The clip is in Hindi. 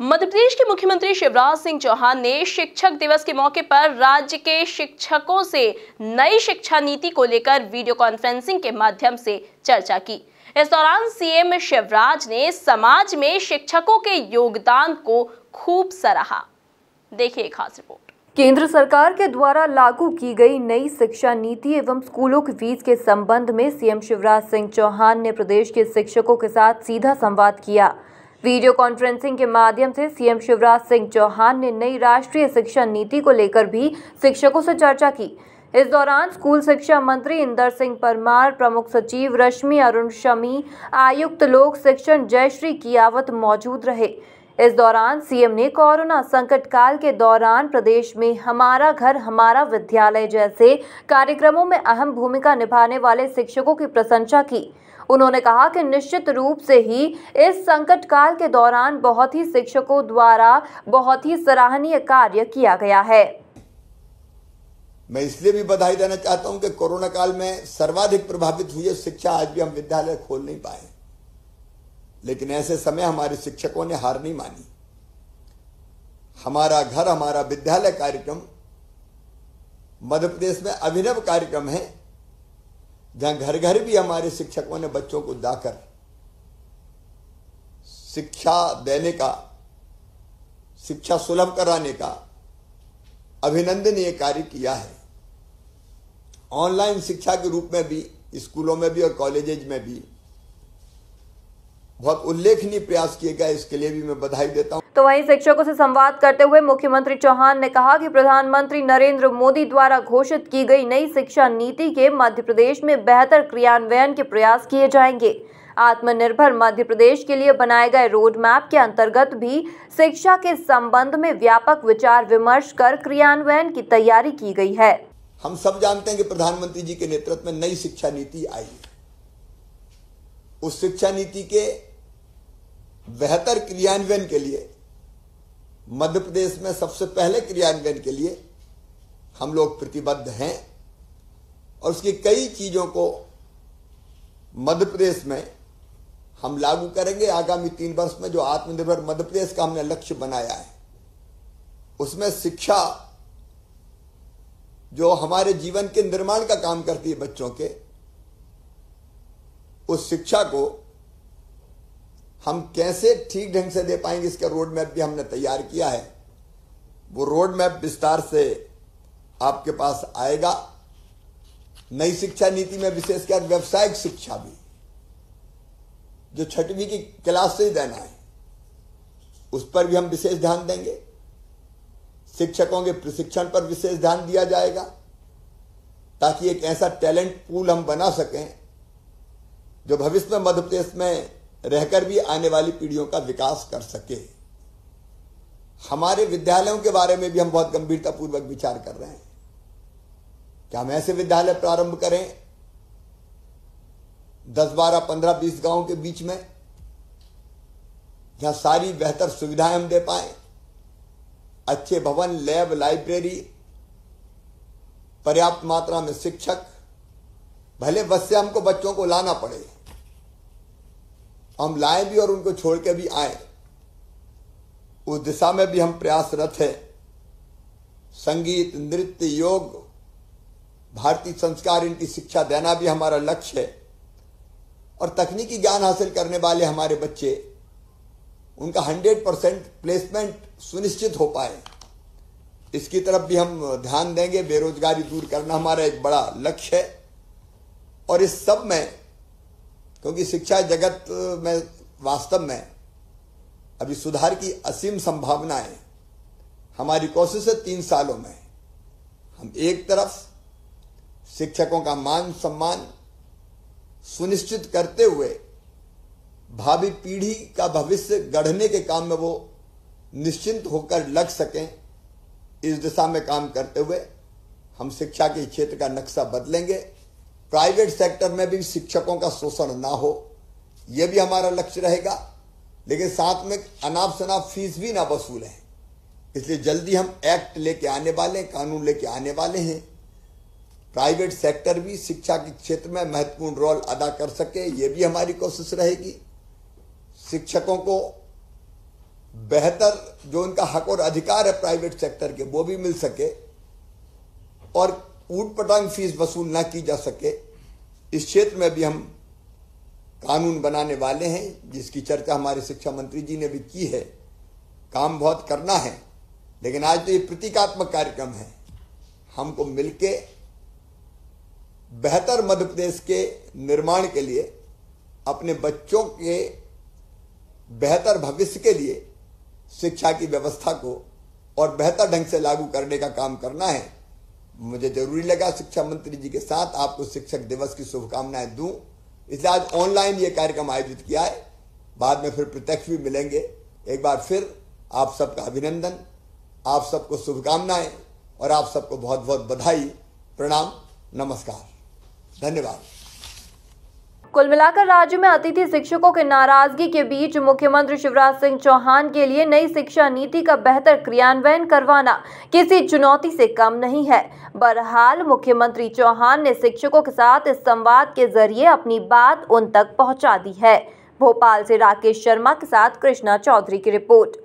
मध्य प्रदेश के मुख्यमंत्री शिवराज सिंह चौहान ने शिक्षक दिवस के मौके पर राज्य के शिक्षकों से नई शिक्षा नीति को लेकर वीडियो कॉन्फ्रेंसिंग के माध्यम से चर्चा की इस दौरान सीएम शिवराज ने समाज में शिक्षकों के योगदान को खूब सराहा देखिए खास रिपोर्ट केंद्र सरकार के द्वारा लागू की गई नई शिक्षा नीति एवं स्कूलों की फीस के संबंध में सीएम शिवराज सिंह चौहान ने प्रदेश के शिक्षकों के साथ सीधा संवाद किया वीडियो कॉन्फ्रेंसिंग के माध्यम से सीएम शिवराज सिंह चौहान ने नई राष्ट्रीय शिक्षा नीति को लेकर भी शिक्षकों से चर्चा की इस दौरान स्कूल शिक्षा मंत्री इंदर सिंह परमार प्रमुख सचिव रश्मि अरुण शमी आयुक्त लोक शिक्षण जयश्री कियावत मौजूद रहे इस दौरान सीएम ने कोरोना संकट काल के दौरान प्रदेश में हमारा घर हमारा विद्यालय जैसे कार्यक्रमों में अहम भूमिका निभाने वाले शिक्षकों की प्रशंसा की उन्होंने कहा कि निश्चित रूप से ही इस संकट काल के दौरान बहुत ही शिक्षकों द्वारा बहुत ही सराहनीय कार्य किया गया है मैं इसलिए भी बधाई देना चाहता हूँ कि कोरोना काल में सर्वाधिक प्रभावित हुई शिक्षा आज भी हम विद्यालय खोल नहीं पाए लेकिन ऐसे समय हमारे शिक्षकों ने हार नहीं मानी हमारा घर हमारा विद्यालय कार्यक्रम मध्य प्रदेश में अभिनव कार्यक्रम है जहां घर घर भी हमारे शिक्षकों ने बच्चों को जाकर शिक्षा देने का शिक्षा सुलभ कराने का अभिनंदनीय कार्य किया है ऑनलाइन शिक्षा के रूप में भी स्कूलों में भी और कॉलेजेज में भी बहुत उल्लेखनीय प्रयास किए गए इसके लिए भी मैं बधाई देता हूँ तो वहीं शिक्षकों से संवाद करते हुए मुख्यमंत्री चौहान ने कहा कि प्रधानमंत्री नरेंद्र मोदी द्वारा घोषित की गई नई शिक्षा नीति के मध्य प्रदेश में बेहतर क्रियान्वयन के प्रयास किए जाएंगे आत्मनिर्भर मध्य प्रदेश के लिए बनाए गए रोड मैप के अंतर्गत भी शिक्षा के संबंध में व्यापक विचार विमर्श कर क्रियान्वयन की तैयारी की गई है हम सब जानते हैं कि प्रधानमंत्री जी के नेतृत्व में नई शिक्षा नीति आई उस शिक्षा नीति के बेहतर क्रियान्वयन के लिए मध्य प्रदेश में सबसे पहले क्रियान्वयन के लिए हम लोग प्रतिबद्ध हैं और उसकी कई चीज़ों को मध्य प्रदेश में हम लागू करेंगे आगामी तीन वर्ष में जो आत्मनिर्भर मध्य प्रदेश का हमने लक्ष्य बनाया है उसमें शिक्षा जो हमारे जीवन के निर्माण का काम करती है बच्चों के उस शिक्षा को हम कैसे ठीक ढंग से दे पाएंगे इसका रोड मैप भी हमने तैयार किया है वो रोड मैप विस्तार से आपके पास आएगा नई शिक्षा नीति में विशेषकर व्यावसायिक शिक्षा भी जो छठवीं की क्लास से देना है उस पर भी हम विशेष ध्यान देंगे शिक्षकों के प्रशिक्षण पर विशेष ध्यान दिया जाएगा ताकि एक ऐसा टैलेंट पूल हम बना सकें जो भविष्य में मध्य प्रदेश में रहकर भी आने वाली पीढ़ियों का विकास कर सके हमारे विद्यालयों के बारे में भी हम बहुत गंभीरतापूर्वक विचार कर रहे हैं क्या हम ऐसे विद्यालय प्रारंभ करें दस बारह पंद्रह बीस गांव के बीच में जहां सारी बेहतर सुविधाएं हम दे पाए अच्छे भवन लैब लाइब्रेरी पर्याप्त मात्रा में शिक्षक भले बस से हमको बच्चों को लाना पड़े हम लाए भी और उनको छोड़ के भी आए उस दिशा में भी हम प्रयासरत हैं संगीत नृत्य योग भारतीय संस्कार इनकी शिक्षा देना भी हमारा लक्ष्य है और तकनीकी ज्ञान हासिल करने वाले हमारे बच्चे उनका हंड्रेड परसेंट प्लेसमेंट सुनिश्चित हो पाए इसकी तरफ भी हम ध्यान देंगे बेरोजगारी दूर करना हमारा एक बड़ा लक्ष्य है और इस सब में क्योंकि शिक्षा जगत में वास्तव में अभी सुधार की असीम संभावनाएं हमारी कोशिश है तीन सालों में हम एक तरफ शिक्षकों का मान सम्मान सुनिश्चित करते हुए भावी पीढ़ी का भविष्य गढ़ने के काम में वो निश्चिंत होकर लग सकें इस दिशा में काम करते हुए हम शिक्षा के क्षेत्र का नक्शा बदलेंगे प्राइवेट सेक्टर में भी शिक्षकों का शोषण ना हो यह भी हमारा लक्ष्य रहेगा लेकिन साथ में अनाप शनाप फीस भी ना वसूल है इसलिए जल्दी हम एक्ट लेके आने वाले हैं कानून लेके आने वाले हैं प्राइवेट सेक्टर भी शिक्षा के क्षेत्र में महत्वपूर्ण रोल अदा कर सके ये भी हमारी कोशिश रहेगी शिक्षकों को बेहतर जो उनका हक और अधिकार है प्राइवेट सेक्टर के वो भी मिल सके और ऊट पटांग फीस वसूल ना की जा सके इस क्षेत्र में भी हम कानून बनाने वाले हैं जिसकी चर्चा हमारे शिक्षा मंत्री जी ने भी की है काम बहुत करना है लेकिन आज तो ये प्रतीकात्मक कार्यक्रम है हमको मिलके बेहतर मध्य प्रदेश के निर्माण के लिए अपने बच्चों के बेहतर भविष्य के लिए शिक्षा की व्यवस्था को और बेहतर ढंग से लागू करने का काम करना है मुझे जरूरी लगा शिक्षा मंत्री जी के साथ आपको शिक्षक दिवस की शुभकामनाएं दू इसलिए आज ऑनलाइन ये कार्यक्रम आयोजित किया है बाद में फिर प्रत्यक्ष भी मिलेंगे एक बार फिर आप सबका अभिनंदन आप सबको शुभकामनाएं और आप सबको बहुत बहुत बधाई प्रणाम नमस्कार धन्यवाद कुल मिलाकर राज्य में अतिथि शिक्षकों के नाराजगी के बीच मुख्यमंत्री शिवराज सिंह चौहान के लिए नई शिक्षा नीति का बेहतर क्रियान्वयन करवाना किसी चुनौती से कम नहीं है बहरहाल मुख्यमंत्री चौहान ने शिक्षकों के साथ इस संवाद के जरिए अपनी बात उन तक पहुँचा दी है भोपाल से राकेश शर्मा के साथ कृष्णा चौधरी की रिपोर्ट